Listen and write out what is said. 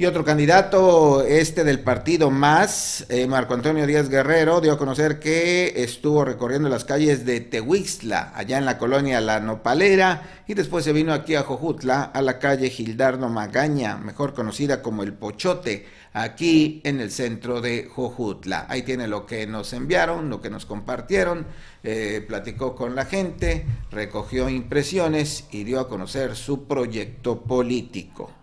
Y otro candidato, este del partido más, eh, Marco Antonio Díaz Guerrero, dio a conocer que estuvo recorriendo las calles de Tehuixla, allá en la colonia La Nopalera, y después se vino aquí a Jojutla, a la calle Gildardo Magaña, mejor conocida como El Pochote, aquí en el centro de Jojutla. Ahí tiene lo que nos enviaron, lo que nos compartieron, eh, platicó con la gente, recogió impresiones y dio a conocer su proyecto político.